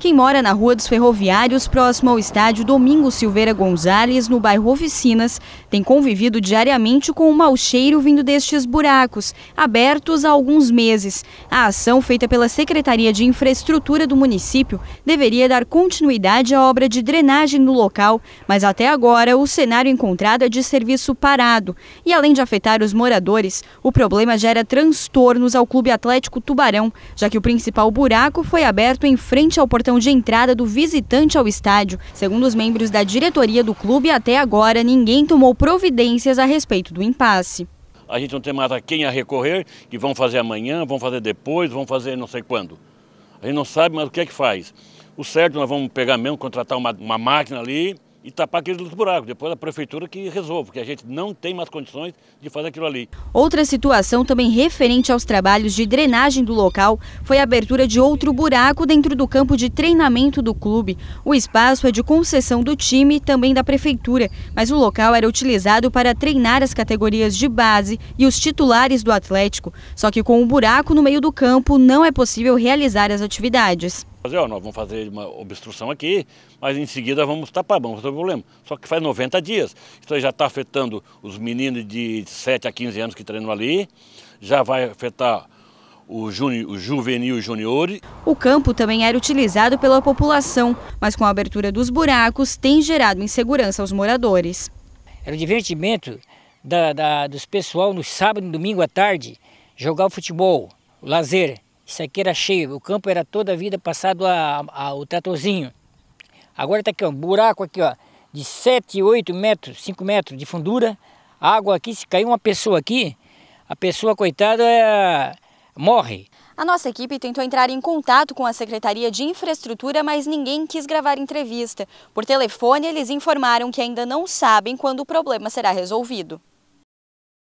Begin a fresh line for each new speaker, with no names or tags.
Quem mora na Rua dos Ferroviários, próximo ao estádio Domingo Silveira Gonzalez, no bairro Oficinas, tem convivido diariamente com o um mau cheiro vindo destes buracos, abertos há alguns meses. A ação feita pela Secretaria de Infraestrutura do município deveria dar continuidade à obra de drenagem no local, mas até agora o cenário encontrado é de serviço parado. E além de afetar os moradores, o problema gera transtornos ao Clube Atlético Tubarão, já que o principal buraco foi aberto em frente ao portão de entrada do visitante ao estádio. Segundo os membros da diretoria do clube, até agora ninguém tomou providências a respeito do impasse
a gente não tem mais a quem a recorrer, que vão fazer amanhã, vão fazer depois, vão fazer não sei quando. A gente não sabe mais o que é que faz. O certo, nós vamos pegar mesmo, contratar uma, uma máquina ali, e tapar aquele buraco. Depois a prefeitura que resolve, porque a gente não tem mais condições de fazer aquilo ali.
Outra situação também referente aos trabalhos de drenagem do local foi a abertura de outro buraco dentro do campo de treinamento do clube. O espaço é de concessão do time e também da prefeitura, mas o local era utilizado para treinar as categorias de base e os titulares do Atlético. Só que com o um buraco no meio do campo não é possível realizar as atividades.
Fazer, ó, nós vamos fazer uma obstrução aqui, mas em seguida vamos tapar, vamos resolver o problema. Só que faz 90 dias. Isso aí já está afetando os meninos de 7 a 15 anos que treinam ali, já vai afetar o, juni, o juvenil junior.
O campo também era utilizado pela população, mas com a abertura dos buracos tem gerado insegurança aos
moradores. Era o divertimento da, da, dos pessoal no sábado e domingo à tarde jogar o futebol, o lazer. Isso aqui era cheio, o campo era toda a vida passado a, a, o tratorzinho. Agora está aqui, ó, um buraco aqui, ó, de 7, 8 metros, 5 metros de fundura. A água aqui, se cair uma pessoa aqui, a pessoa, coitada, é... morre.
A nossa equipe tentou entrar em contato com a Secretaria de Infraestrutura, mas ninguém quis gravar entrevista. Por telefone, eles informaram que ainda não sabem quando o problema será resolvido.